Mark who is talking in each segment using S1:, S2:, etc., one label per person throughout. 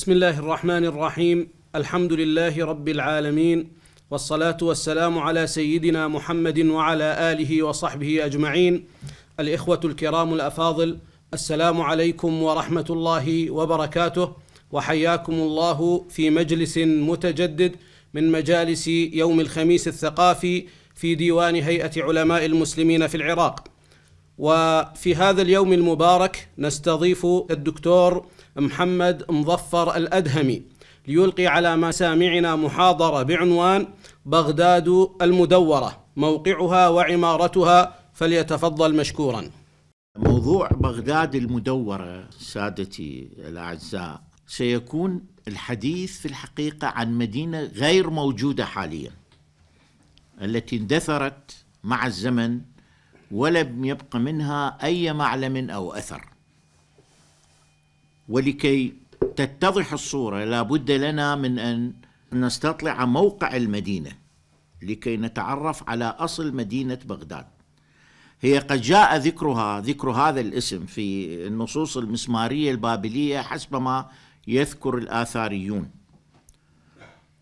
S1: بسم الله الرحمن الرحيم الحمد لله رب العالمين والصلاة والسلام على سيدنا محمد وعلى آله وصحبه أجمعين الإخوة الكرام الأفاضل السلام عليكم ورحمة الله وبركاته وحياكم الله في مجلس متجدد من مجالس يوم الخميس الثقافي في ديوان هيئة علماء المسلمين في العراق وفي هذا اليوم المبارك نستضيف الدكتور محمد مظفر الأدهمي ليلقي على مسامعنا محاضرة بعنوان بغداد المدورة موقعها وعمارتها فليتفضل مشكورا
S2: موضوع بغداد المدورة سادتي الأعزاء سيكون الحديث في الحقيقة عن مدينة غير موجودة حاليا التي اندثرت مع الزمن ولم يبق منها أي معلم أو أثر ولكي تتضح الصورة لابد لنا من أن نستطلع موقع المدينة لكي نتعرف على أصل مدينة بغداد هي قد جاء ذكرها ذكر هذا الاسم في النصوص المسمارية البابلية حسب ما يذكر الآثاريون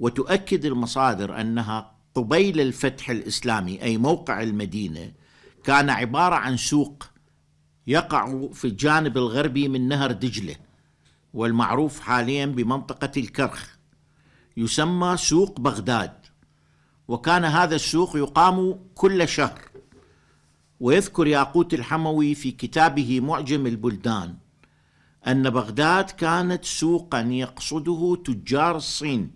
S2: وتؤكد المصادر أنها قبيل الفتح الإسلامي أي موقع المدينة كان عبارة عن سوق يقع في الجانب الغربي من نهر دجله والمعروف حاليا بمنطقة الكرخ يسمى سوق بغداد وكان هذا السوق يقام كل شهر ويذكر ياقوت الحموي في كتابه معجم البلدان أن بغداد كانت سوقا يقصده تجار الصين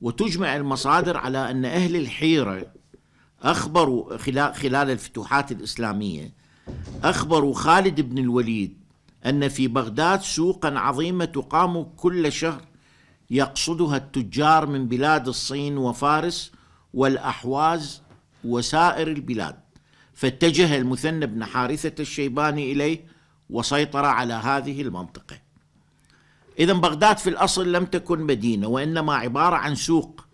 S2: وتجمع المصادر على أن أهل الحيرة أخبروا خلال الفتوحات الإسلامية أخبروا خالد بن الوليد أن في بغداد سوقا عظيمة تقام كل شهر يقصدها التجار من بلاد الصين وفارس والأحواز وسائر البلاد فاتجه المثنى بن حارثة الشيباني إليه وسيطر على هذه المنطقة إذا بغداد في الأصل لم تكن مدينة وإنما عبارة عن سوق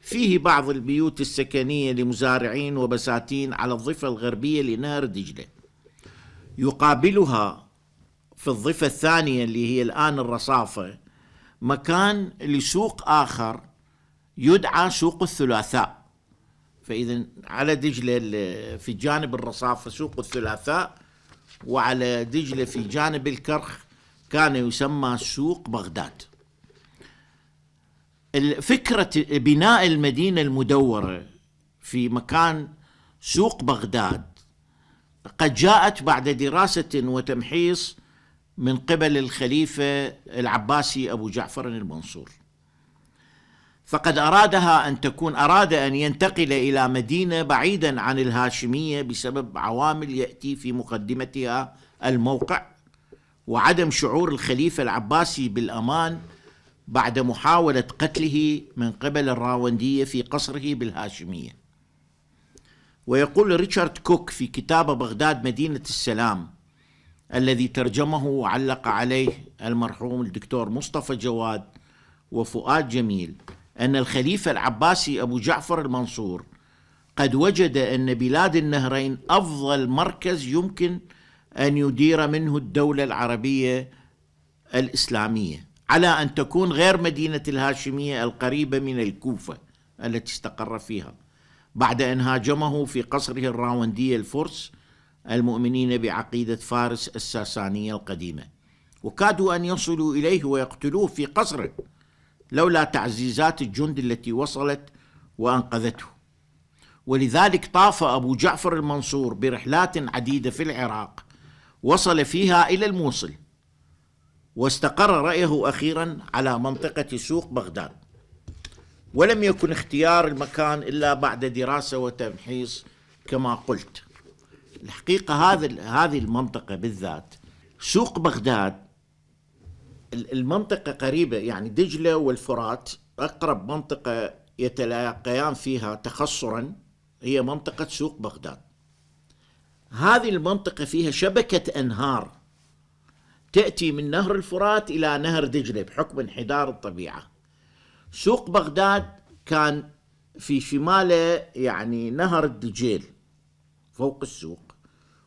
S2: فيه بعض البيوت السكنية لمزارعين وبساتين على الضفة الغربية لنهر دجلة يقابلها في الضفة الثانية اللي هي الآن الرصافة مكان لسوق آخر يدعى سوق الثلاثاء فإذا على دجلة في جانب الرصافة سوق الثلاثاء وعلى دجلة في جانب الكرخ كان يسمى سوق بغداد فكرة بناء المدينة المدورة في مكان سوق بغداد قد جاءت بعد دراسة وتمحيص من قبل الخليفة العباسي أبو جعفر المنصور فقد أرادها أن تكون أراد أن ينتقل إلى مدينة بعيدا عن الهاشمية بسبب عوامل يأتي في مقدمتها الموقع وعدم شعور الخليفة العباسي بالأمان بعد محاولة قتله من قبل الراوندية في قصره بالهاشمية ويقول ريتشارد كوك في كتابه بغداد مدينة السلام الذي ترجمه وعلق عليه المرحوم الدكتور مصطفى جواد وفؤاد جميل أن الخليفة العباسي أبو جعفر المنصور قد وجد أن بلاد النهرين أفضل مركز يمكن أن يدير منه الدولة العربية الإسلامية على أن تكون غير مدينة الهاشمية القريبة من الكوفة التي استقر فيها بعد أن هاجمه في قصره الراوندية الفرس المؤمنين بعقيدة فارس الساسانية القديمة وكادوا أن يصلوا إليه ويقتلوه في قصره لولا تعزيزات الجند التي وصلت وأنقذته ولذلك طاف أبو جعفر المنصور برحلات عديدة في العراق وصل فيها إلى الموصل واستقر رأيه أخيرا على منطقة سوق بغداد ولم يكن اختيار المكان إلا بعد دراسة وتمحيص كما قلت الحقيقة هذا هذه المنطقة بالذات سوق بغداد المنطقة قريبة يعني دجلة والفرات أقرب منطقة يتلاقيان فيها تخصرا هي منطقة سوق بغداد هذه المنطقة فيها شبكة أنهار تأتي من نهر الفرات إلى نهر دجلة بحكم انحدار الطبيعة سوق بغداد كان في شماله يعني نهر الدجيل فوق السوق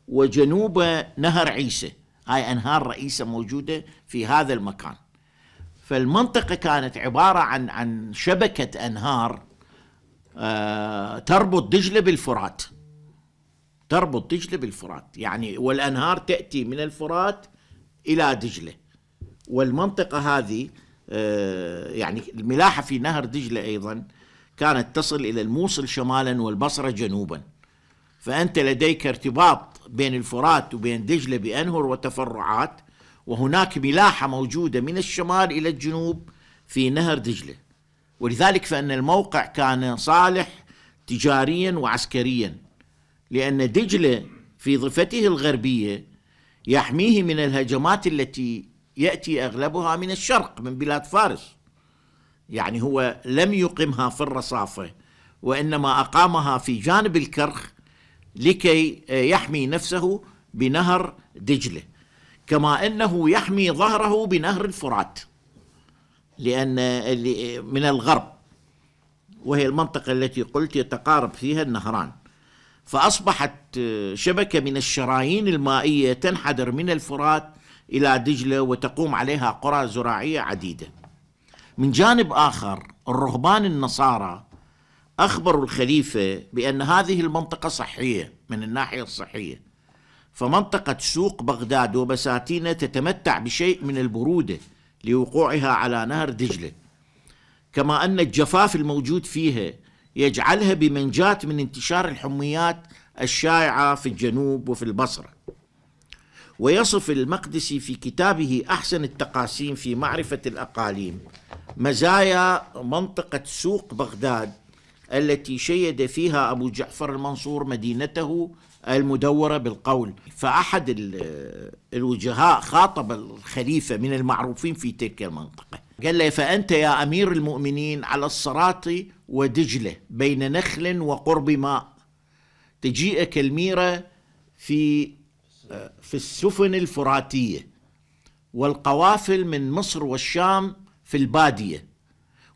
S2: وجنوبه نهر عيسى هاي أنهار رئيسة موجودة في هذا المكان فالمنطقة كانت عبارة عن عن شبكة أنهار آه، تربط دجلة بالفرات تربط دجلة بالفرات يعني والأنهار تأتي من الفرات إلى دجلة والمنطقة هذه آه، يعني الملاحة في نهر دجلة أيضا كانت تصل إلى الموصل شمالا والبصرة جنوبا فأنت لديك ارتباط بين الفرات وبين دجلة بأنهر وتفرعات وهناك ملاحة موجودة من الشمال إلى الجنوب في نهر دجلة ولذلك فإن الموقع كان صالح تجاريا وعسكريا لأن دجلة في ضفته الغربية يحميه من الهجمات التي يأتي أغلبها من الشرق من بلاد فارس يعني هو لم يقمها في الرصافة وإنما أقامها في جانب الكرخ لكي يحمي نفسه بنهر دجله كما انه يحمي ظهره بنهر الفرات لان من الغرب وهي المنطقه التي قلت يتقارب فيها النهران فاصبحت شبكه من الشرايين المائيه تنحدر من الفرات الى دجله وتقوم عليها قرى زراعيه عديده من جانب اخر الرهبان النصارى أخبروا الخليفة بأن هذه المنطقة صحية من الناحية الصحية فمنطقة سوق بغداد وبساتينه تتمتع بشيء من البرودة لوقوعها على نهر دجلة كما أن الجفاف الموجود فيها يجعلها بمنجات من انتشار الحميات الشائعة في الجنوب وفي البصرة ويصف المقدسي في كتابه أحسن التقاسيم في معرفة الأقاليم مزايا منطقة سوق بغداد التي شيد فيها أبو جعفر المنصور مدينته المدورة بالقول فأحد الوجهاء خاطب الخليفة من المعروفين في تلك المنطقة قال له فأنت يا أمير المؤمنين على الصراط ودجلة بين نخل وقرب ماء تجيئك الميرة في في السفن الفراتية والقوافل من مصر والشام في البادية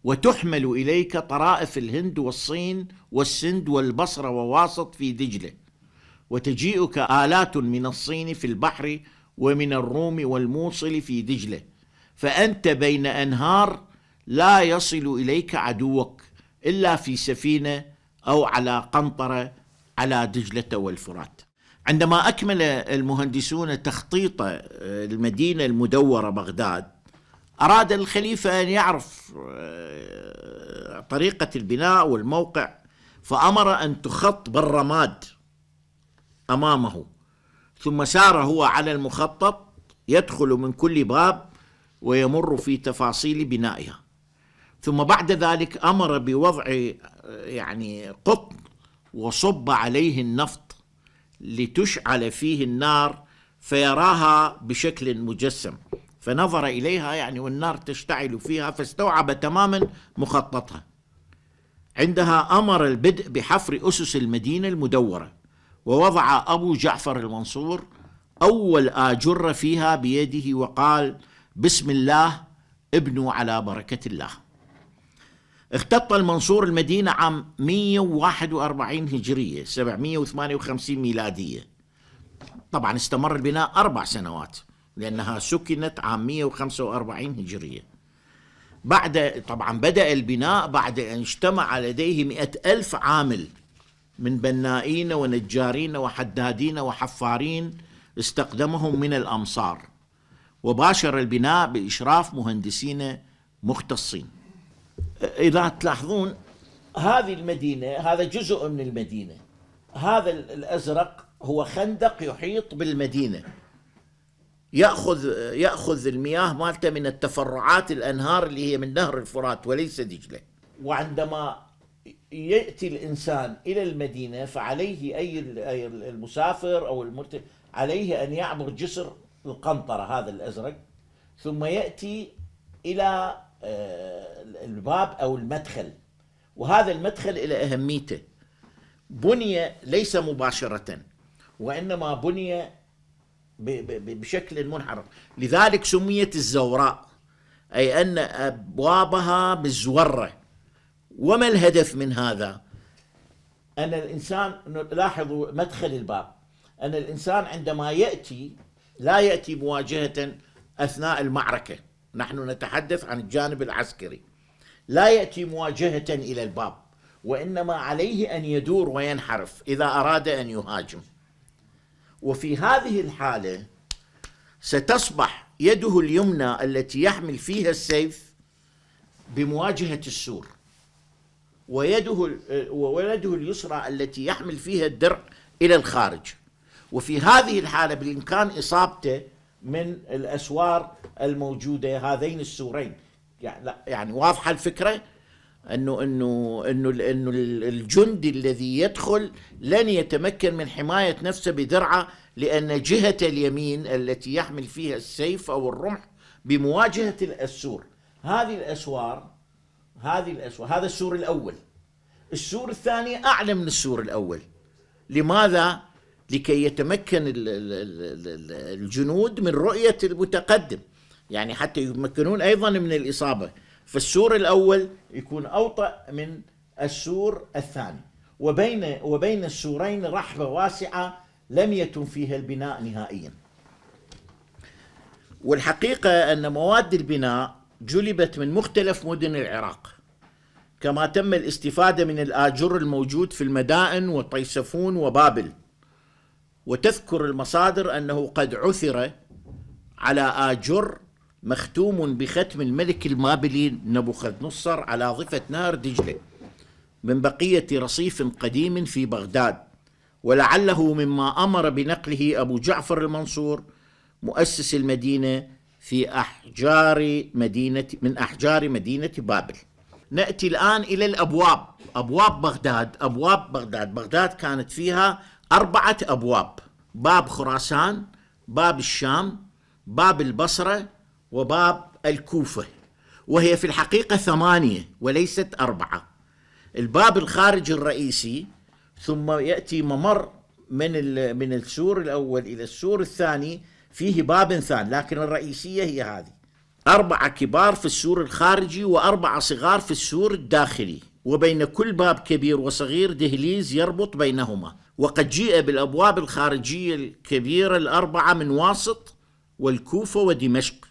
S2: وتحمل إليك طرائف الهند والصين والسند والبصرة وواسط في دجلة وتجيئك آلات من الصين في البحر ومن الروم والموصل في دجلة فأنت بين أنهار لا يصل إليك عدوك إلا في سفينة أو على قنطرة على دجلة والفرات عندما أكمل المهندسون تخطيط آه، المدينة المدورة بغداد أراد الخليفة أن يعرف آه، طريقة البناء والموقع فأمر أن تخط بالرماد أمامه ثم سار هو على المخطط يدخل من كل باب ويمر في تفاصيل بنائها ثم بعد ذلك أمر بوضع آه، يعني قطن وصب عليه النفط لتشعل فيه النار فيراها بشكل مجسم فنظر إليها يعني والنار تشتعل فيها فاستوعب تماما مخططها عندها أمر البدء بحفر أسس المدينة المدورة ووضع أبو جعفر المنصور أول آجرة فيها بيده وقال بسم الله ابنوا على بركة الله اختط المنصور المدينة عام 141 هجرية 758 ميلادية طبعا استمر البناء أربع سنوات لأنها سكنت عام 145 هجرية بعد طبعا بدأ البناء بعد أن اجتمع لديه مئة ألف عامل من بنائين ونجارين وحدادين وحفارين استقدمهم من الأمصار وباشر البناء بإشراف مهندسين مختصين إذا تلاحظون هذه المدينة هذا جزء من المدينة هذا الأزرق هو خندق يحيط بالمدينة ياخذ ياخذ المياه مالته من التفرعات الانهار اللي هي من نهر الفرات وليس دجله وعندما ياتي الانسان الى المدينه فعليه اي المسافر او المرت عليه ان يعبر جسر القنطره هذا الازرق ثم ياتي الى آه، الباب او المدخل وهذا المدخل الى اهميته بني ليس مباشره وانما بني بشكل منحرف لذلك سميت الزوراء أي أن أبوابها مزورة وما الهدف من هذا أن الإنسان لاحظوا مدخل الباب أن الإنسان عندما يأتي لا يأتي مواجهة أثناء المعركة نحن نتحدث عن الجانب العسكري لا يأتي مواجهة إلى الباب وإنما عليه أن يدور وينحرف إذا أراد أن يهاجم وفي هذه الحالة ستصبح يده اليمنى التي يحمل فيها السيف بمواجهة السور ويده وولده اليسرى التي يحمل فيها الدرع إلى الخارج وفي هذه الحالة بالإمكان إصابته من الأسوار الموجودة هذين السورين يعني, يعني واضحة الفكرة انه انه انه انه الجندي الذي يدخل لن يتمكن من حمايه نفسه بذرعه لان جهه اليمين التي يحمل فيها السيف او الرمح بمواجهه السور هذه الاسوار هذه الاسوار هذا السور الاول السور الثاني اعلى من السور الاول لماذا لكي يتمكن الجنود من رؤيه المتقدم يعني حتى يتمكنون ايضا من الاصابه فالسور الأول يكون أوطأ من السور الثاني وبين وبين السورين رحبة واسعة لم يتم فيها البناء نهائيا والحقيقة أن مواد البناء جلبت من مختلف مدن العراق كما تم الاستفادة من الآجر الموجود في المدائن وطيسفون وبابل وتذكر المصادر أنه قد عثر على آجر مختوم بختم الملك المابلي نبوخذ نصر على ضفة نهر دجلة من بقية رصيف قديم في بغداد ولعله مما أمر بنقله أبو جعفر المنصور مؤسس المدينة في أحجار مدينة من أحجار مدينة بابل نأتي الآن إلى الأبواب أبواب بغداد أبواب بغداد بغداد كانت فيها أربعة أبواب باب خراسان باب الشام باب البصرة وباب الكوفة وهي في الحقيقة ثمانية وليست أربعة الباب الخارجي الرئيسي ثم يأتي ممر من من السور الأول إلى السور الثاني فيه باب ثان لكن الرئيسية هي هذه أربعة كبار في السور الخارجي وأربعة صغار في السور الداخلي وبين كل باب كبير وصغير دهليز يربط بينهما وقد جيء بالأبواب الخارجية الكبيرة الأربعة من واسط والكوفة ودمشق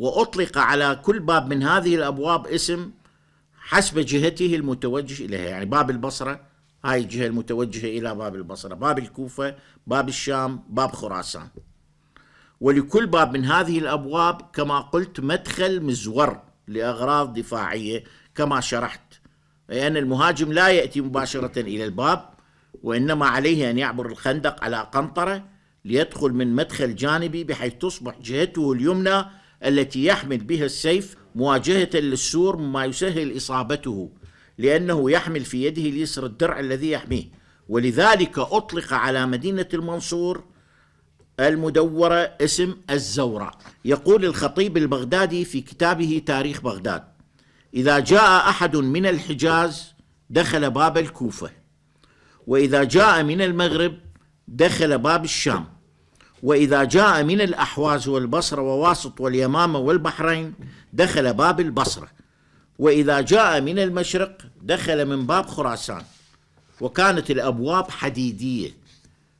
S2: وأطلق على كل باب من هذه الأبواب اسم حسب جهته المتوجه إليها يعني باب البصرة هاي الجهة المتوجهة إلى باب البصرة باب الكوفة باب الشام باب خراسان ولكل باب من هذه الأبواب كما قلت مدخل مزور لأغراض دفاعية كما شرحت أي أن المهاجم لا يأتي مباشرة إلى الباب وإنما عليه أن يعبر الخندق على قنطرة ليدخل من مدخل جانبي بحيث تصبح جهته اليمنى التي يحمل بها السيف مواجهة للسور مما يسهل إصابته لأنه يحمل في يده اليسر الدرع الذي يحميه ولذلك أطلق على مدينة المنصور المدورة اسم الزوراء يقول الخطيب البغدادي في كتابه تاريخ بغداد إذا جاء أحد من الحجاز دخل باب الكوفة وإذا جاء من المغرب دخل باب الشام وإذا جاء من الأحواز والبصرة وواسط واليمامة والبحرين دخل باب البصرة وإذا جاء من المشرق دخل من باب خراسان وكانت الأبواب حديدية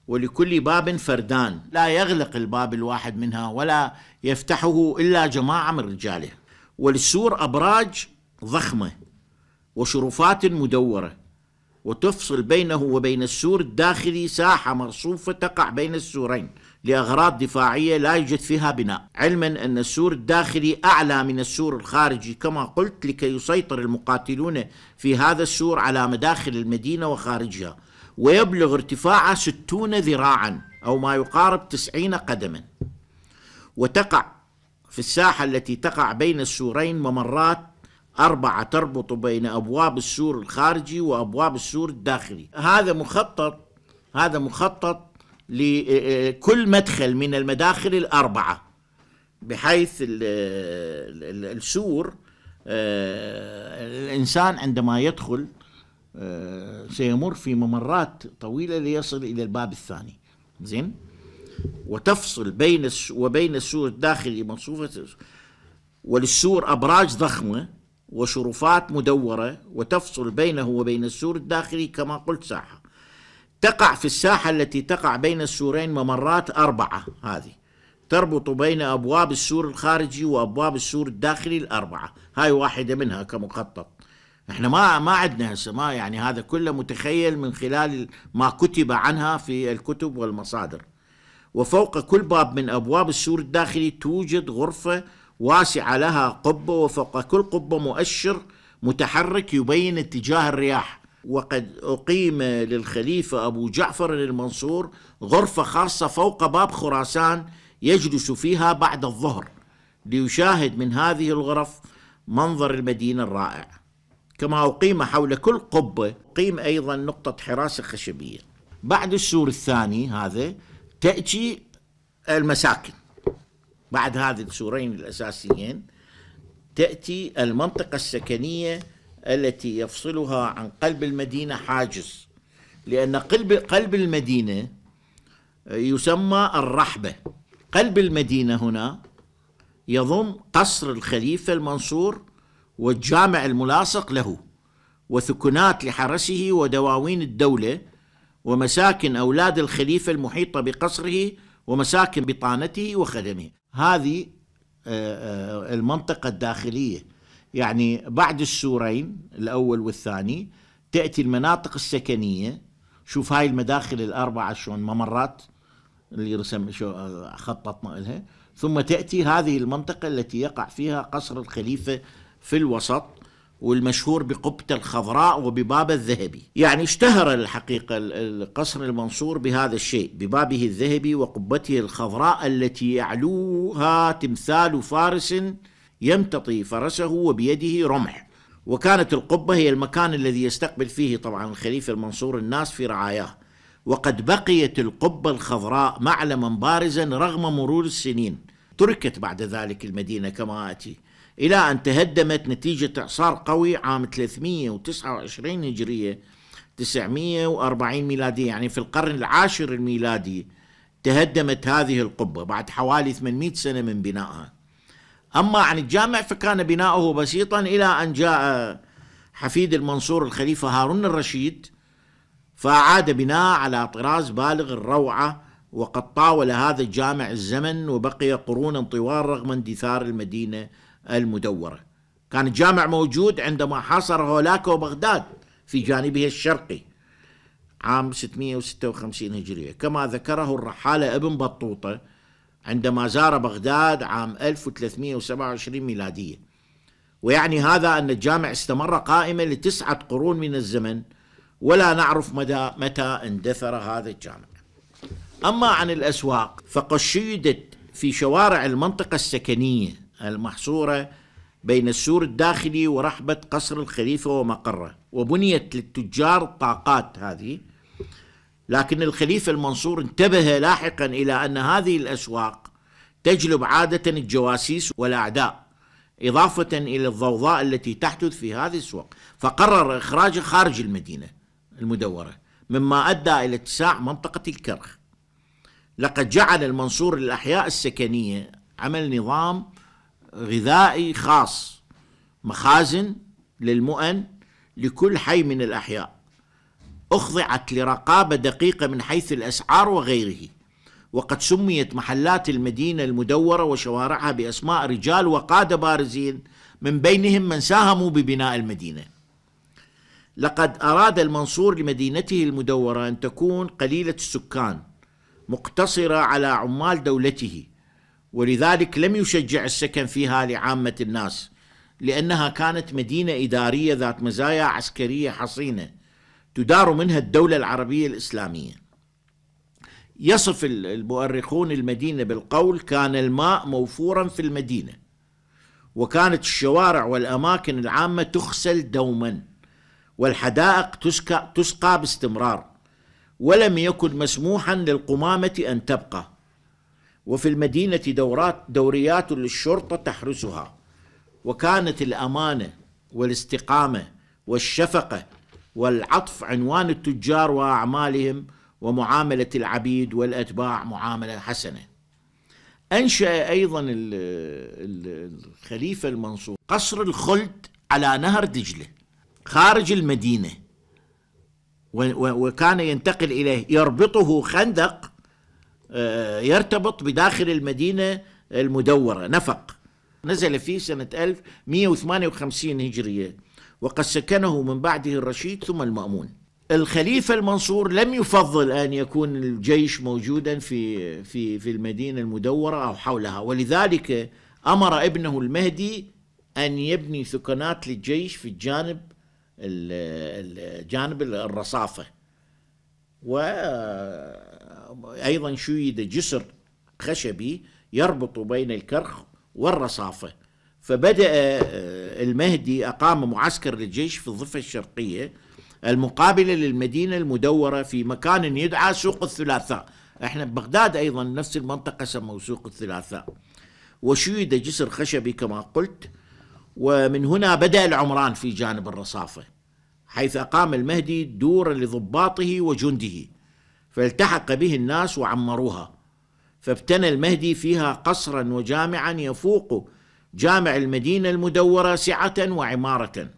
S2: ولكل باب فردان لا يغلق الباب الواحد منها ولا يفتحه إلا جماعة من رجاله وللسور أبراج ضخمة وشرفات مدورة وتفصل بينه وبين السور الداخلي ساحة مرصوفة تقع بين السورين لأغراض دفاعية لا يوجد فيها بناء علما أن السور الداخلي أعلى من السور الخارجي كما قلت لكي يسيطر المقاتلون في هذا السور على مداخل المدينة وخارجها ويبلغ ارتفاعه ستون ذراعا أو ما يقارب تسعين قدما وتقع في الساحة التي تقع بين السورين ممرات أربعة تربط بين أبواب السور الخارجي وأبواب السور الداخلي هذا مخطط هذا مخطط لكل آه، آه، مدخل من المداخل الأربعة بحيث السور آه، الإنسان عندما يدخل سيمر في ممرات طويلة ليصل إلى الباب الثاني زين وتفصل بين وبين السور الداخلي مصفوفة وللسور أبراج ضخمة وشرفات مدورة وتفصل بينه وبين السور الداخلي كما قلت ساحة تقع في الساحة التي تقع بين السورين ممرات أربعة هذه تربط بين أبواب السور الخارجي وأبواب السور الداخلي الأربعة هاي واحدة منها كمخطط احنا ما ما عندنا هسه ما يعني هذا كله متخيل من خلال ما كتب عنها في الكتب والمصادر وفوق كل باب من ابواب السور الداخلي توجد غرفه واسعه لها قبه وفوق كل قبه مؤشر متحرك يبين اتجاه الرياح وقد أقيم للخليفة أبو جعفر المنصور غرفة خاصة فوق باب خراسان يجلس فيها بعد الظهر ليشاهد من هذه الغرف منظر المدينة الرائع كما أقيم حول كل قبة قيم أيضا نقطة حراسة خشبية بعد السور الثاني هذا تأتي المساكن بعد هذه السورين الأساسيين تأتي المنطقة السكنية التي يفصلها عن قلب المدينة حاجز لأن قلب, قلب المدينة يسمى الرحبة قلب المدينة هنا يضم قصر الخليفة المنصور والجامع الملاصق له وثكنات لحرسه ودواوين الدولة ومساكن أولاد الخليفة المحيطة بقصره ومساكن بطانته وخدمه هذه آه، آه، المنطقة الداخلية يعني بعد السورين الأول والثاني تأتي المناطق السكنية شوف هاي المداخل الأربعة شلون ممرات اللي رسم شو خططنا لها ثم تأتي هذه المنطقة التي يقع فيها قصر الخليفة في الوسط والمشهور بقبته الخضراء وبباب الذهبي يعني اشتهر الحقيقة القصر المنصور بهذا الشيء ببابه الذهبي وقبته الخضراء التي يعلوها تمثال فارس يمتطي فرسه وبيده رمح وكانت القبة هي المكان الذي يستقبل فيه طبعا الخليفة المنصور الناس في رعاياه وقد بقيت القبة الخضراء معلما بارزا رغم مرور السنين تركت بعد ذلك المدينة كما آتي إلى أن تهدمت نتيجة إعصار قوي عام 329 هجرية 940 ميلادية يعني في القرن العاشر الميلادي تهدمت هذه القبة بعد حوالي 800 سنة من بنائها أما عن الجامع فكان بناؤه بسيطا إلى أن جاء حفيد المنصور الخليفة هارون الرشيد فأعاد بناء على طراز بالغ الروعة وقد طاول هذا الجامع الزمن وبقي قرونا طوال رغم اندثار المدينة المدورة كان الجامع موجود عندما حاصر هولاكو بغداد في جانبه الشرقي عام 656 هجرية كما ذكره الرحالة ابن بطوطة عندما زار بغداد عام 1327 ميلادية ويعني هذا أن الجامع استمر قائما لتسعة قرون من الزمن ولا نعرف مدى متى اندثر هذا الجامع أما عن الأسواق فقد شيدت في شوارع المنطقة السكنية المحصورة بين السور الداخلي ورحبة قصر الخليفة ومقره وبنيت للتجار طاقات هذه لكن الخليفة المنصور انتبه لاحقا إلى أن هذه الأسواق تجلب عادة الجواسيس والأعداء إضافة إلى الضوضاء التي تحدث في هذه الأسواق فقرر إخراجه خارج المدينة المدورة مما أدى إلى اتساع منطقة الكرخ لقد جعل المنصور الأحياء السكنية عمل نظام غذائي خاص مخازن للمؤن لكل حي من الأحياء أخضعت لرقابة دقيقة من حيث الأسعار وغيره وقد سميت محلات المدينة المدورة وشوارعها بأسماء رجال وقادة بارزين من بينهم من ساهموا ببناء المدينة لقد أراد المنصور لمدينته المدورة أن تكون قليلة السكان مقتصرة على عمال دولته ولذلك لم يشجع السكن فيها لعامة الناس لأنها كانت مدينة إدارية ذات مزايا عسكرية حصينة تدار منها الدولة العربية الإسلامية يصف المؤرخون المدينة بالقول كان الماء موفورا في المدينة وكانت الشوارع والأماكن العامة تخسل دوما والحدائق تسقى, تسقى باستمرار ولم يكن مسموحا للقمامة أن تبقى وفي المدينة دورات دوريات للشرطة تحرسها وكانت الأمانة والاستقامة والشفقة والعطف عنوان التجار واعمالهم ومعامله العبيد والاتباع معامله حسنه. انشا ايضا الخليفه المنصور قصر الخلد على نهر دجله خارج المدينه وكان ينتقل اليه يربطه خندق آه، يرتبط بداخل المدينه المدوره نفق نزل فيه سنه 1158 هجريه وقد سكنه من بعده الرشيد ثم المأمون الخليفة المنصور لم يفضل أن يكون الجيش موجودا في في في المدينة المدورة أو حولها ولذلك أمر ابنه المهدي أن يبني ثكنات للجيش في الجانب الجانب الرصافة وأيضا شيد جسر خشبي يربط بين الكرخ والرصافة فبدأ آه، آه، المهدي أقام معسكر للجيش في الضفة الشرقية المقابلة للمدينة المدورة في مكان يدعى سوق الثلاثاء احنا ببغداد أيضا نفس المنطقة سموا سوق الثلاثاء وشيد جسر خشبي كما قلت ومن هنا بدأ العمران في جانب الرصافة حيث أقام المهدي دورا لضباطه وجنده فالتحق به الناس وعمروها فابتنى المهدي فيها قصرا وجامعا يفوق جامع المدينة المدورة سعة وعمارة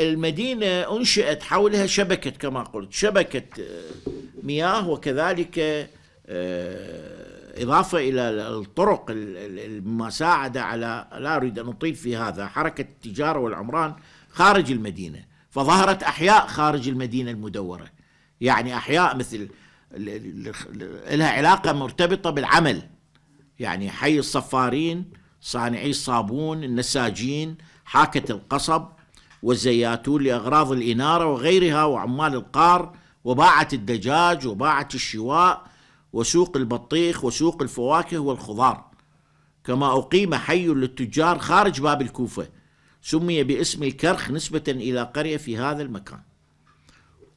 S2: المدينة أنشئت حولها شبكة كما قلت شبكة آه، مياه وكذلك آه، إضافة إلى الطرق المساعدة على لا أريد أن أطيل في هذا حركة التجارة والعمران خارج المدينة فظهرت أحياء خارج المدينة المدورة يعني أحياء مثل لها علاقة مرتبطة بالعمل يعني حي الصفارين صانعي الصابون النساجين حاكة القصب والزياتون لأغراض الإنارة وغيرها وعمال القار وباعة الدجاج وباعة الشواء وسوق البطيخ وسوق الفواكه والخضار كما أقيم حي للتجار خارج باب الكوفة سمي باسم الكرخ نسبة إلى قرية في هذا المكان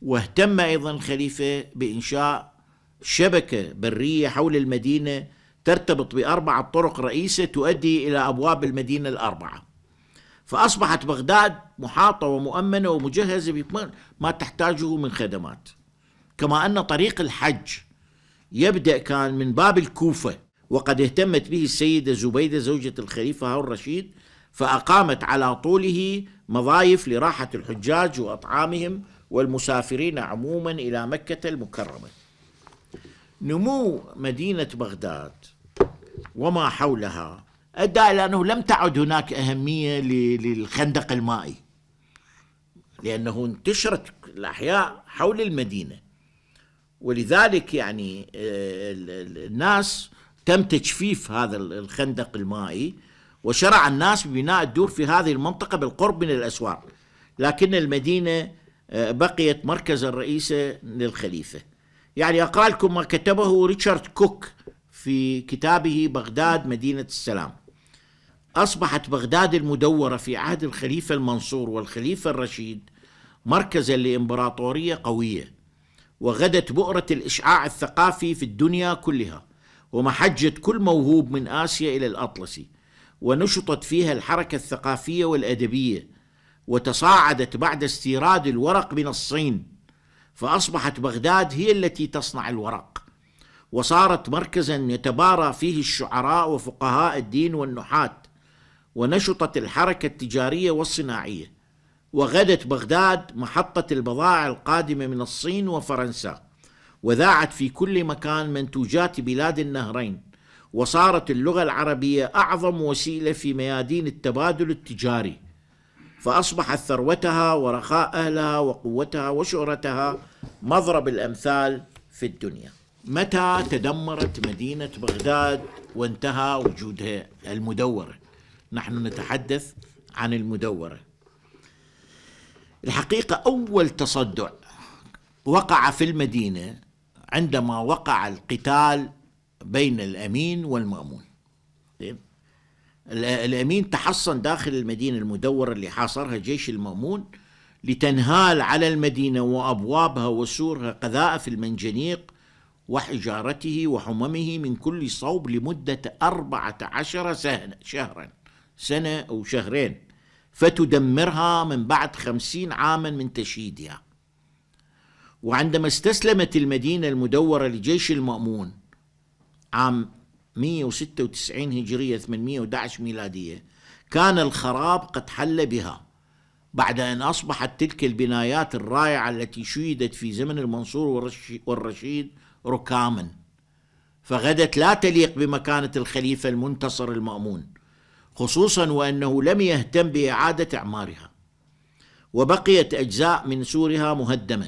S2: واهتم أيضا الخليفة بإنشاء شبكة برية حول المدينة ترتبط بأربعة طرق رئيسة تؤدي إلى أبواب المدينة الأربعة فأصبحت بغداد محاطة ومؤمنة ومجهزة بما تحتاجه من خدمات كما أن طريق الحج يبدأ كان من باب الكوفة وقد اهتمت به السيدة زبيدة زوجة الخليفة هارون الرشيد فأقامت على طوله مضايف لراحة الحجاج وأطعامهم والمسافرين عموما إلى مكة المكرمة نمو مدينة بغداد وما حولها أدى إلى أنه لم تعد هناك أهمية للخندق المائي لأنه انتشرت الأحياء حول المدينة ولذلك يعني آه، الناس تم تجفيف هذا الخندق المائي وشرع الناس ببناء الدور في هذه المنطقة بالقرب من الاسوار لكن المدينة آه، بقيت مركزا رئيسا للخليفة يعني أقرأ لكم ما كتبه ريتشارد كوك في كتابه بغداد مدينة السلام أصبحت بغداد المدورة في عهد الخليفة المنصور والخليفة الرشيد مركزا لإمبراطورية قوية وغدت بؤرة الإشعاع الثقافي في الدنيا كلها ومحجة كل موهوب من آسيا إلى الأطلسي ونشطت فيها الحركة الثقافية والأدبية وتصاعدت بعد استيراد الورق من الصين فأصبحت بغداد هي التي تصنع الورق وصارت مركزا يتبارى فيه الشعراء وفقهاء الدين والنحات ونشطت الحركة التجارية والصناعية وغدت بغداد محطة البضائع القادمة من الصين وفرنسا وذاعت في كل مكان منتوجات بلاد النهرين وصارت اللغة العربية أعظم وسيلة في ميادين التبادل التجاري فأصبحت ثروتها ورخاء أهلها وقوتها وشهرتها مضرب الأمثال في الدنيا متى تدمرت مدينة بغداد وانتهى وجودها المدورة نحن نتحدث عن المدورة الحقيقة أول تصدع وقع في المدينة عندما وقع القتال بين الأمين والمأمون الأمين تحصن داخل المدينة المدورة اللي حاصرها جيش المأمون لتنهال على المدينة وأبوابها وسورها قذائف المنجنيق وحجارته وحممه من كل صوب لمدة أربعة عشر شهرا سنة أو شهرين فتدمرها من بعد خمسين عاما من تشييدها وعندما استسلمت المدينة المدورة لجيش المأمون عام 196 هجرية 811 ميلادية كان الخراب قد حل بها بعد أن أصبحت تلك البنايات الرائعة التي شيدت في زمن المنصور والرشيد ركاما فغدت لا تليق بمكانة الخليفة المنتصر المأمون خصوصا وأنه لم يهتم بإعادة إعمارها وبقيت أجزاء من سورها مهدمة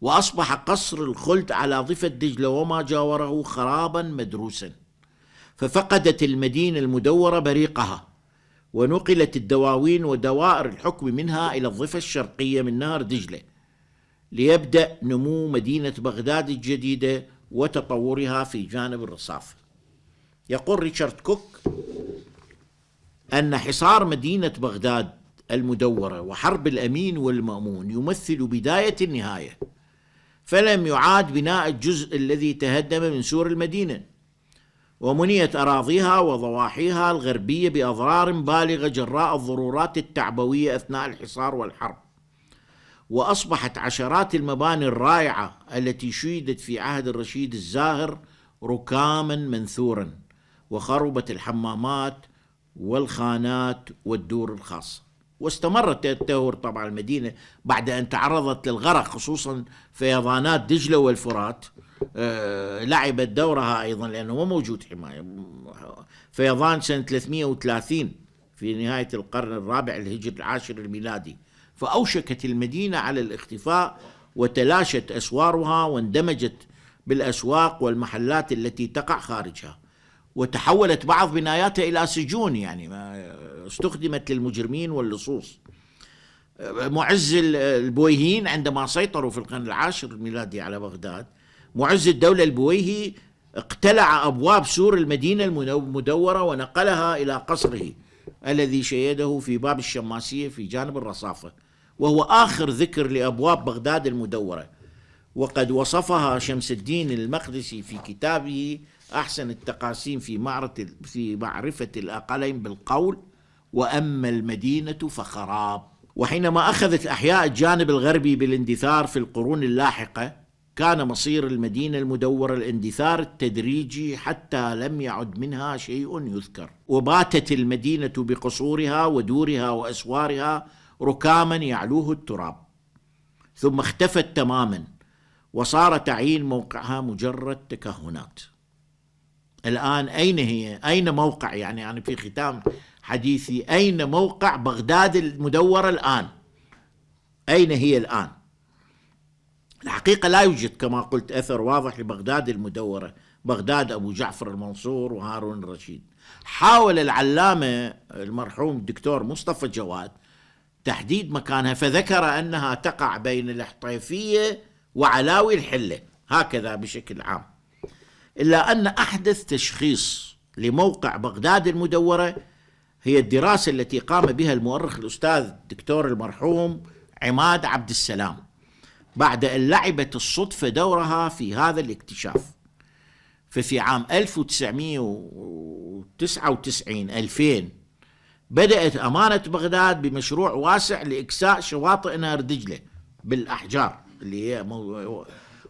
S2: وأصبح قصر الخلد على ضفة دجلة وما جاوره خرابا مدروسا ففقدت المدينة المدورة بريقها ونقلت الدواوين ودوائر الحكم منها إلى الضفة الشرقية من نهر دجلة ليبدأ نمو مدينة بغداد الجديدة وتطورها في جانب الرصافة يقول ريتشارد كوك أن حصار مدينة بغداد المدورة وحرب الأمين والمأمون يمثل بداية النهاية فلم يعاد بناء الجزء الذي تهدم من سور المدينة ومنيت أراضيها وضواحيها الغربية بأضرار بالغة جراء الضرورات التعبوية أثناء الحصار والحرب واصبحت عشرات المباني الرائعه التي شيدت في عهد الرشيد الزاهر ركاما منثورا وخربت الحمامات والخانات والدور الخاصه واستمرت التدهور طبعا المدينه بعد ان تعرضت للغرق خصوصا فيضانات دجله والفرات آه، لعبت دورها ايضا لانه ما موجود حمايه فيضان سنه 330 في نهايه القرن الرابع الهجري العاشر الميلادي فأوشكت المدينة على الاختفاء وتلاشت أسوارها واندمجت بالأسواق والمحلات التي تقع خارجها وتحولت بعض بناياتها إلى سجون يعني ما استخدمت للمجرمين واللصوص معز البويهيين عندما سيطروا في القرن العاشر الميلادي على بغداد معز الدولة البويهي اقتلع أبواب سور المدينة المدورة ونقلها إلى قصره الذي شيده في باب الشماسية في جانب الرصافة وهو آخر ذكر لأبواب بغداد المدورة وقد وصفها شمس الدين المقدسي في كتابه أحسن التقاسيم في معرفة, في معرفة الأقلين بالقول وأما المدينة فخراب وحينما أخذت أحياء الجانب الغربي بالاندثار في القرون اللاحقة كان مصير المدينة المدورة الاندثار التدريجي حتى لم يعد منها شيء يذكر وباتت المدينة بقصورها ودورها وأسوارها ركاما يعلوه التراب ثم اختفت تماما وصار تعيين موقعها مجرد تكهنات الآن أين هي أين موقع يعني أنا في ختام حديثي أين موقع بغداد المدورة الآن أين هي الآن الحقيقة لا يوجد كما قلت أثر واضح لبغداد المدورة بغداد أبو جعفر المنصور وهارون الرشيد حاول العلامة المرحوم الدكتور مصطفى جواد تحديد مكانها فذكر أنها تقع بين الحطيفية وعلاوي الحلة هكذا بشكل عام إلا أن أحدث تشخيص لموقع بغداد المدورة هي الدراسة التي قام بها المؤرخ الأستاذ الدكتور المرحوم عماد عبد السلام بعد أن لعبت الصدفة دورها في هذا الاكتشاف ففي عام 1999 2000 بدأت أمانة بغداد بمشروع واسع لإكساء شواطئ نهر دجلة بالأحجار اللي هي مو...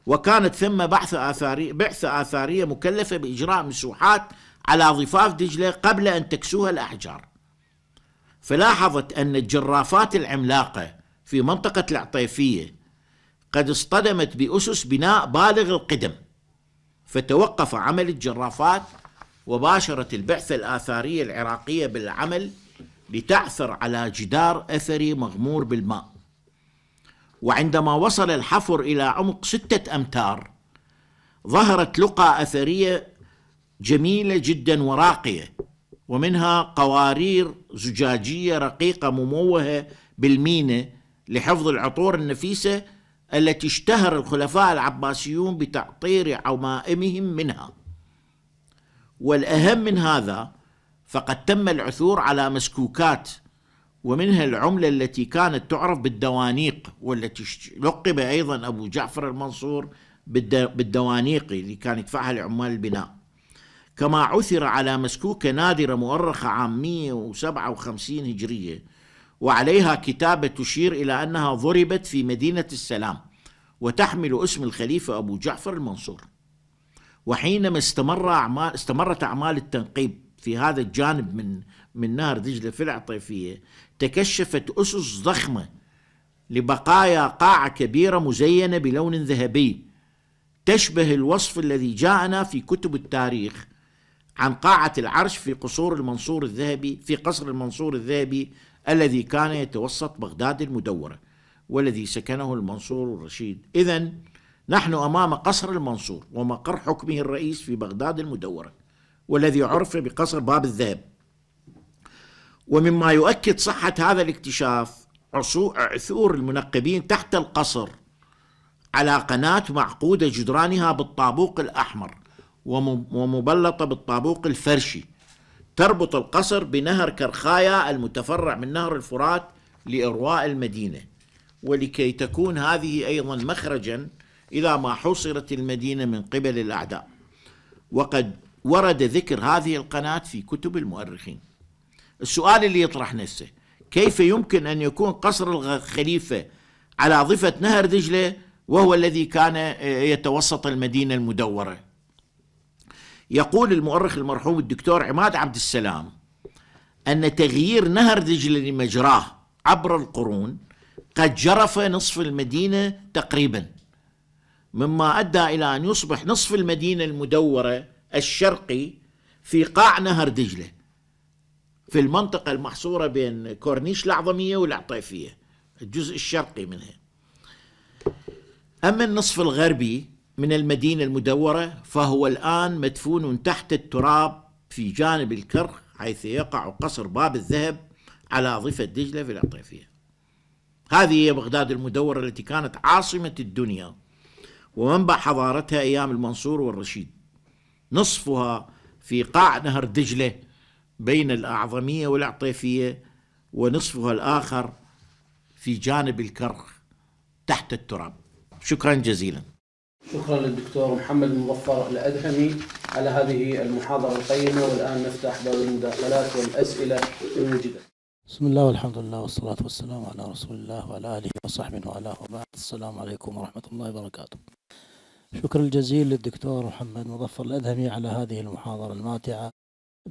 S2: وكانت ثم بحث آثاري... بعثة آثارية مكلفة بإجراء مسوحات على ضفاف دجلة قبل أن تكسوها الأحجار فلاحظت أن الجرافات العملاقة في منطقة العطيفية قد اصطدمت بأسس بناء بالغ القدم فتوقف عمل الجرافات وباشرت البعثة الآثارية العراقية بالعمل لتعثر على جدار أثري مغمور بالماء وعندما وصل الحفر إلى عمق ستة أمتار ظهرت لقى أثرية جميلة جدا وراقية ومنها قوارير زجاجية رقيقة مموهة بالمينة لحفظ العطور النفيسة التي اشتهر الخلفاء العباسيون بتعطير عمائمهم منها والأهم من هذا فقد تم العثور على مسكوكات ومنها العملة التي كانت تعرف بالدوانيق والتي لقب أيضا أبو جعفر المنصور بالدوانيق اللي كان يدفعها لعمال البناء كما عثر على مسكوكة نادرة مؤرخة عام 157 هجرية وعليها كتابة تشير إلى أنها ضربت في مدينة السلام وتحمل اسم الخليفة أبو جعفر المنصور وحينما استمر أعمال استمرت أعمال التنقيب في هذا الجانب من من نهر دجله في العطيفيه تكشفت اسس ضخمه لبقايا قاعه كبيره مزينه بلون ذهبي تشبه الوصف الذي جاءنا في كتب التاريخ عن قاعه العرش في قصور المنصور الذهبي في قصر المنصور الذهبي الذي كان يتوسط بغداد المدوره والذي سكنه المنصور الرشيد اذا نحن امام قصر المنصور ومقر حكمه الرئيس في بغداد المدوره والذي عرف بقصر باب الذهب ومما يؤكد صحة هذا الاكتشاف عثور المنقبين تحت القصر على قناة معقودة جدرانها بالطابوق الأحمر ومبلطة بالطابوق الفرشي تربط القصر بنهر كرخايا المتفرع من نهر الفرات لإرواء المدينة ولكي تكون هذه أيضا مخرجا إذا ما حوصرت المدينة من قبل الأعداء وقد ورد ذكر هذه القناة في كتب المؤرخين السؤال اللي يطرح نفسه كيف يمكن أن يكون قصر الخليفة على ضفة نهر دجلة وهو الذي كان آه، يتوسط المدينة المدورة يقول المؤرخ المرحوم الدكتور عماد عبد السلام أن تغيير نهر دجلة لمجراه عبر القرون قد جرف نصف المدينة تقريبا مما أدى إلى أن يصبح نصف المدينة المدورة الشرقي في قاع نهر دجلة في المنطقة المحصورة بين كورنيش الأعظمية والعطيفية الجزء الشرقي منها أما النصف الغربي من المدينة المدورة فهو الآن مدفون تحت التراب في جانب الكرخ حيث يقع قصر باب الذهب على ضفة دجلة في العطيفية هذه هي بغداد المدورة التي كانت عاصمة الدنيا ومنبع حضارتها أيام المنصور والرشيد نصفها في قاع نهر دجلة بين الأعظمية والعطيفية ونصفها الآخر في جانب الكرخ تحت التراب شكرا جزيلا
S1: شكرا للدكتور محمد المظفر الأدهمي على هذه المحاضرة القيمة والآن نفتح باب المداخلات والأسئلة إن وجدت
S3: بسم الله والحمد لله والصلاة والسلام على رسول الله وعلى آله وصحبه وعلى وبعد السلام عليكم ورحمة الله وبركاته شكر الجزيل للدكتور محمد مظفر الأذهمي على هذه المحاضرة الماتعة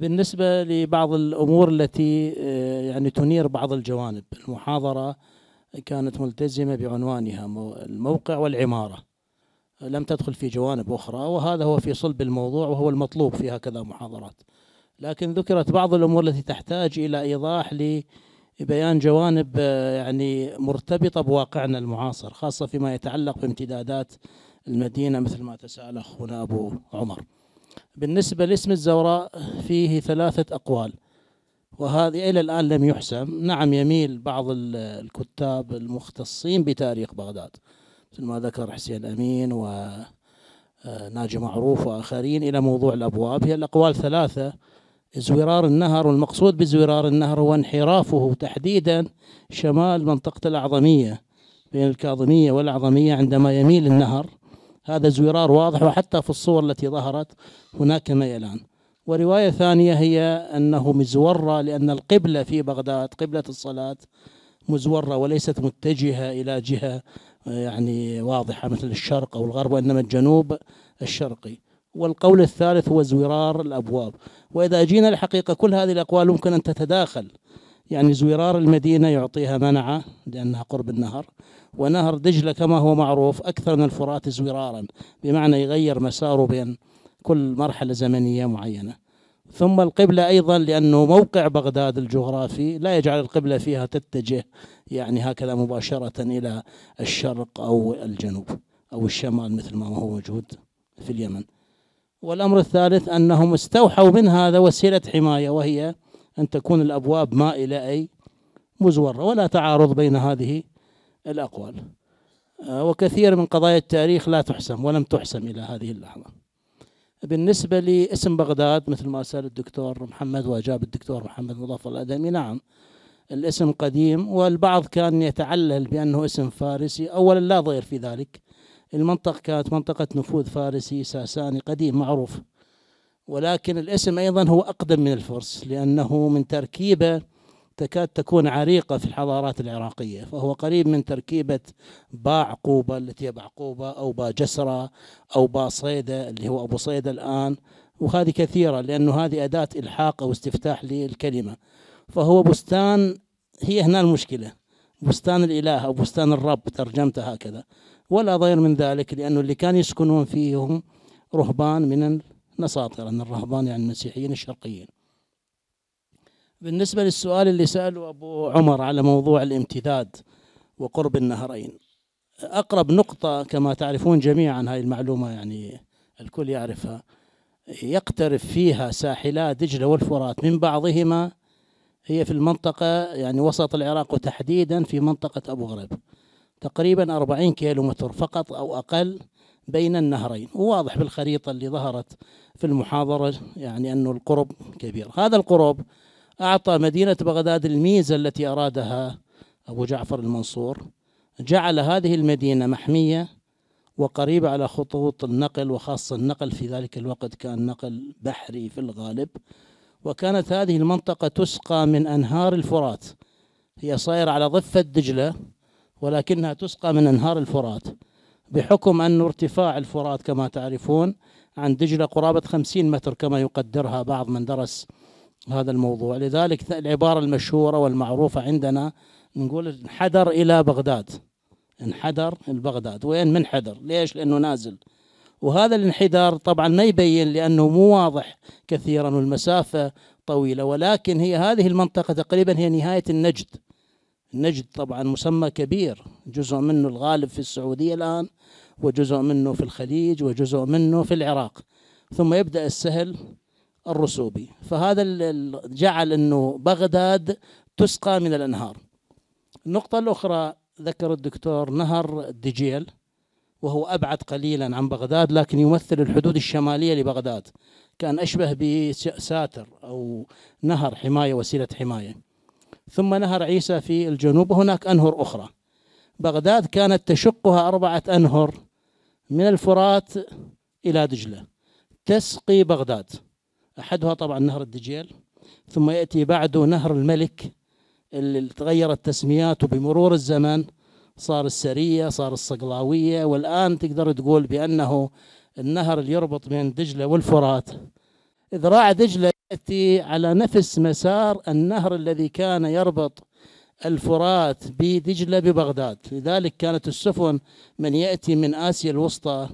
S3: بالنسبة لبعض الأمور التي آه، يعني تنير بعض الجوانب المحاضرة كانت ملتزمة بعنوانها الموقع والعمارة لم تدخل في جوانب أخرى وهذا هو في صلب الموضوع وهو المطلوب في هكذا محاضرات لكن ذكرت بعض الأمور التي تحتاج إلى إيضاح لبيان جوانب آه، يعني مرتبطة بواقعنا المعاصر خاصة فيما يتعلق بامتدادات المدينة مثل ما تساءل أخونا أبو عمر بالنسبة لاسم الزوراء فيه ثلاثة أقوال وهذه إلى الآن لم يحسم نعم يميل بعض الكتاب المختصين بتاريخ بغداد مثل ما ذكر حسين أمين وناجي آه، معروف وآخرين إلى موضوع الأبواب هي الأقوال ثلاثة زورار النهر والمقصود بزورار النهر هو انحرافه تحديدا شمال منطقة الأعظمية بين الكاظمية والأعظمية عندما يميل النهر هذا زرار واضح وحتى في الصور التي ظهرت هناك ميلان ورواية ثانية هي أنه مزورة لأن القبلة في بغداد قبلة الصلاة مزورة وليست متجهة إلى جهة آه، يعني واضحة مثل الشرق أو الغرب وإنما الجنوب الشرقي والقول الثالث هو زرار الأبواب وإذا جينا الحقيقة كل هذه الأقوال ممكن أن تتداخل يعني زوارار المدينة يعطيها منعة لأنها قرب النهر ونهر دجلة كما هو معروف أكثر من الفرات زويرارا بمعنى يغير مساره بين كل مرحلة زمنية معينة ثم القبلة أيضا لأنه موقع بغداد الجغرافي لا يجعل القبلة فيها تتجه يعني هكذا مباشرة إلى الشرق أو الجنوب أو الشمال مثل ما هو موجود في اليمن والأمر الثالث أنهم استوحوا من هذا وسيلة حماية وهي أن تكون الأبواب مائلة أي مزورة ولا تعارض بين هذه الأقوال آه، وكثير من قضايا التاريخ لا تحسم ولم تحسم إلى هذه اللحظة بالنسبة لاسم بغداد مثل ما سأل الدكتور محمد وأجاب الدكتور محمد مضاف الأدمي نعم الاسم قديم والبعض كان يتعلل بأنه اسم فارسي أولا لا ضير في ذلك المنطقة كانت منطقة نفوذ فارسي ساساني قديم معروف ولكن الاسم أيضا هو أقدم من الفرس لأنه من تركيبة تكاد تكون عريقة في الحضارات العراقية فهو قريب من تركيبة باع قوبه التي هي بعقوبة أو با جسرة أو با صيدة اللي هو أبو صيدة الآن وهذه كثيرة لأنه هذه أداة إلحاق أو استفتاح للكلمة فهو بستان هي هنا المشكلة بستان الإله أو بستان الرب ترجمته هكذا ولا ضير من ذلك لأنه اللي كان يسكنون فيه هم رهبان من نساطرة من الرهبان يعني المسيحيين الشرقيين بالنسبة للسؤال اللي سأله أبو عمر على موضوع الامتداد وقرب النهرين أقرب نقطة كما تعرفون جميعا هاي المعلومة يعني الكل يعرفها يقترب فيها ساحلا دجلة والفرات من بعضهما هي في المنطقة يعني وسط العراق وتحديدا في منطقة أبو غرب تقريبا 40 كيلومتر فقط أو أقل بين النهرين وواضح بالخريطة اللي ظهرت في المحاضرة يعني أنه القرب كبير هذا القرب أعطى مدينة بغداد الميزة التي أرادها أبو جعفر المنصور جعل هذه المدينة محمية وقريبة على خطوط النقل وخاصة النقل في ذلك الوقت كان نقل بحري في الغالب وكانت هذه المنطقة تسقى من أنهار الفرات هي صايرة على ضفة دجلة ولكنها تسقى من أنهار الفرات بحكم أن ارتفاع الفرات كما تعرفون عن دجلة قرابة خمسين متر كما يقدرها بعض من درس هذا الموضوع لذلك العبارة المشهورة والمعروفة عندنا نقول انحدر إلى بغداد انحدر البغداد وين منحدر ليش لأنه نازل وهذا الانحدار طبعا ما يبين لأنه مو واضح كثيرا والمسافة طويلة ولكن هي هذه المنطقة تقريبا هي نهاية النجد نجد طبعا مسمى كبير جزء منه الغالب في السعودية الآن وجزء منه في الخليج وجزء منه في العراق ثم يبدأ السهل الرسوبي فهذا جعل أنه بغداد تسقى من الأنهار النقطة الأخرى ذكر الدكتور نهر الدجيل وهو أبعد قليلا عن بغداد لكن يمثل الحدود الشمالية لبغداد كان أشبه بساتر أو نهر حماية وسيلة حماية ثم نهر عيسى في الجنوب وهناك أنهر أخرى بغداد كانت تشقها أربعة أنهر من الفرات إلى دجلة تسقي بغداد أحدها طبعا نهر الدجيل ثم يأتي بعده نهر الملك اللي تغيرت تسمياته بمرور الزمن صار السرية صار الصقلاوية والآن تقدر تقول بأنه النهر اللي يربط بين دجلة والفرات راع دجلة يأتي على نفس مسار النهر الذي كان يربط الفرات بدجلة ببغداد لذلك كانت السفن من يأتي من آسيا الوسطى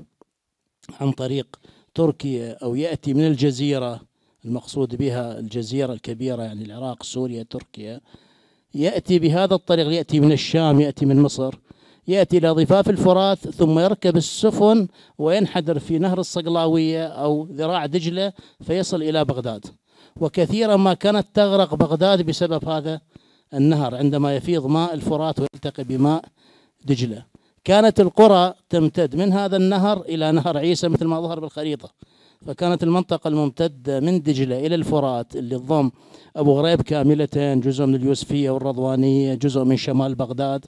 S3: عن طريق تركيا أو يأتي من الجزيرة المقصود بها الجزيرة الكبيرة يعني العراق سوريا تركيا يأتي بهذا الطريق يأتي من الشام يأتي من مصر يأتي إلى ضفاف الفرات ثم يركب السفن وينحدر في نهر الصقلاوية أو ذراع دجلة فيصل إلى بغداد وكثيرا ما كانت تغرق بغداد بسبب هذا النهر عندما يفيض ماء الفرات ويلتقي بماء دجلة كانت القرى تمتد من هذا النهر إلى نهر عيسى مثل ما ظهر بالخريطة فكانت المنطقة الممتدة من دجلة إلى الفرات اللي تضم أبو غريب كاملة جزء من اليوسفية والرضوانية جزء من شمال بغداد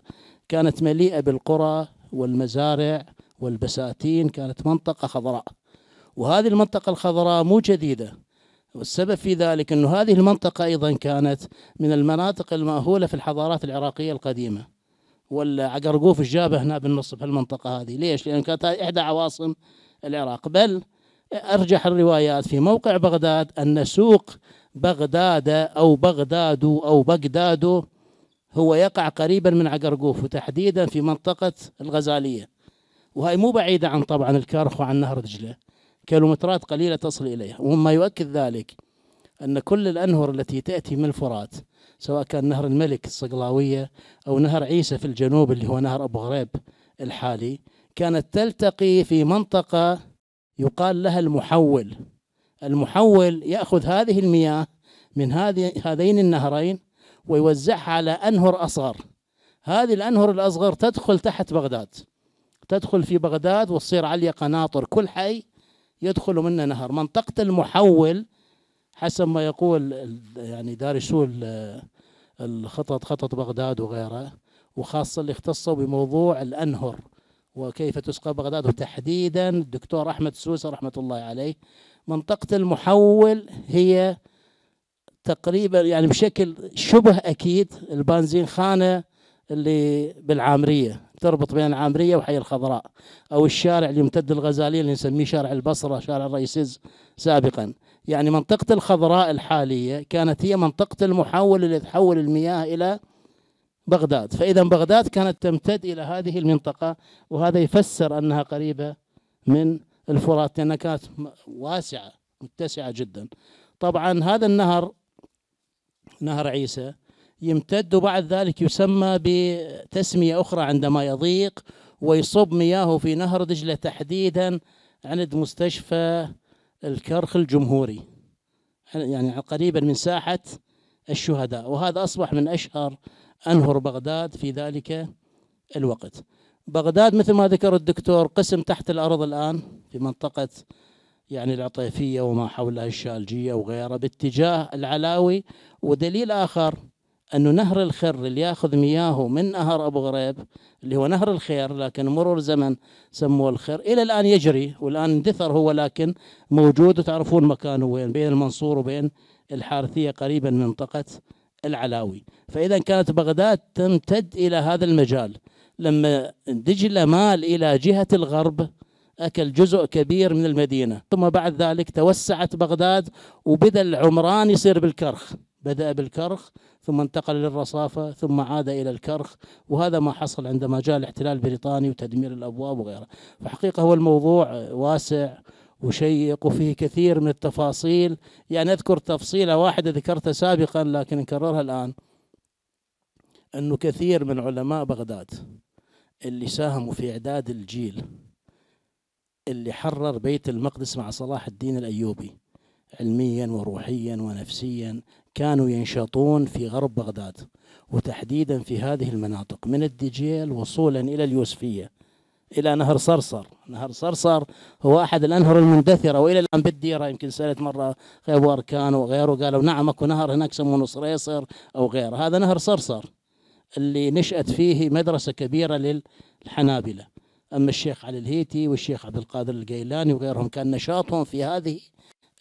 S3: كانت مليئة بالقرى والمزارع والبساتين كانت منطقة خضراء وهذه المنطقة الخضراء مو جديدة والسبب في ذلك أن هذه المنطقة أيضا كانت من المناطق المأهولة في الحضارات العراقية القديمة والعقرقوف الجابة هنا بالنص في المنطقة هذه ليش؟ لأن كانت إحدى عواصم العراق بل أرجح الروايات في موقع بغداد أن سوق بغداد أو بغداد أو بغداد هو يقع قريبا من عقرقوف وتحديدا في منطقة الغزالية وهي مو بعيدة عن طبعا الكرخ وعن نهر دجلة كيلومترات قليلة تصل إليها وما يؤكد ذلك أن كل الأنهر التي تأتي من الفرات سواء كان نهر الملك الصقلاوية أو نهر عيسى في الجنوب اللي هو نهر أبو غريب الحالي كانت تلتقي في منطقة يقال لها المحول المحول يأخذ هذه المياه من هذه هذين النهرين ويوزعها على أنهر أصغر هذه الأنهر الأصغر تدخل تحت بغداد تدخل في بغداد وتصير عليها قناطر كل حي يدخل منا نهر منطقة المحول حسب ما يقول يعني دارسو آه، الخطط خطط بغداد وغيره وخاصة اللي اختصوا بموضوع الأنهر وكيف تسقى بغداد وتحديدا الدكتور أحمد سوسة رحمة الله عليه منطقة المحول هي تقريبا يعني بشكل شبه أكيد البنزين خانة اللي بالعامريه تربط بين العامريه وحي الخضراء او الشارع اللي يمتد الغزاليه اللي نسميه شارع البصره شارع الرئيسيز سابقا يعني منطقه الخضراء الحاليه كانت هي منطقه المحول اللي تحول المياه الى بغداد فاذا بغداد كانت تمتد الى هذه المنطقه وهذا يفسر انها قريبه من الفرات لانها كانت واسعه متسعه جدا طبعا هذا النهر نهر عيسى يمتد بعد ذلك يسمى بتسمية أخرى عندما يضيق ويصب مياهه في نهر دجلة تحديدا عند مستشفى الكرخ الجمهوري يعني قريبا من ساحة الشهداء وهذا أصبح من أشهر أنهر بغداد في ذلك الوقت بغداد مثل ما ذكر الدكتور قسم تحت الأرض الآن في منطقة يعني العطيفية وما حولها الشالجية وغيرها باتجاه العلاوي ودليل آخر انه نهر الخر اللي ياخذ مياهه من نهر ابو غريب اللي هو نهر الخير لكن مرور زمن سموه الخير الى الان يجري والان اندثر هو لكن موجود وتعرفون مكانه وين بين المنصور وبين الحارثيه قريبا من منطقه العلاوي فاذا كانت بغداد تمتد الى هذا المجال لما دجله مال الى جهه الغرب أكل جزء كبير من المدينة ثم بعد ذلك توسعت بغداد وبدأ العمران يصير بالكرخ بدأ بالكرخ ثم انتقل للرصافة ثم عاد إلى الكرخ وهذا ما حصل عندما جاء الاحتلال البريطاني وتدمير الأبواب وغيره فحقيقة هو الموضوع واسع وشيق وفيه كثير من التفاصيل يعني أذكر تفصيلة واحدة ذكرتها سابقا لكن نكررها الآن أنه كثير من علماء بغداد اللي ساهموا في إعداد الجيل اللي حرر بيت المقدس مع صلاح الدين الأيوبي علميا وروحيا ونفسيا كانوا ينشطون في غرب بغداد وتحديدا في هذه المناطق من الدجيل وصولا إلى اليوسفية إلى نهر صرصر نهر صرصر هو أحد الأنهر المندثرة وإلى الآن بالديرة يمكن سألت مرة غير واركان وغيره قالوا نعم أكو نهر هناك يسمونه صريصر أو غيره هذا نهر صرصر اللي نشأت فيه مدرسة كبيرة للحنابلة أما الشيخ علي الهيتي والشيخ عبد القادر القيلاني وغيرهم كان نشاطهم في هذه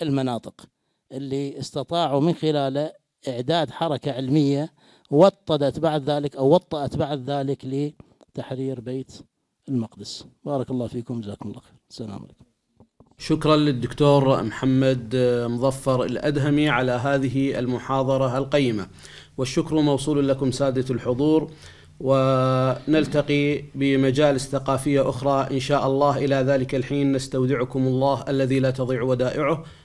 S3: المناطق اللي استطاعوا من خلال إعداد حركة علمية وطدت بعد ذلك أو وطأت بعد ذلك لتحرير بيت المقدس
S1: بارك الله فيكم جزاكم الله خير السلام عليكم شكرا للدكتور محمد آه، مظفر الأدهمي على هذه المحاضرة القيمة والشكر موصول لكم سادة الحضور ونلتقي بمجالس ثقافية أخرى إن شاء الله إلى ذلك الحين نستودعكم الله الذي لا تضيع ودائعه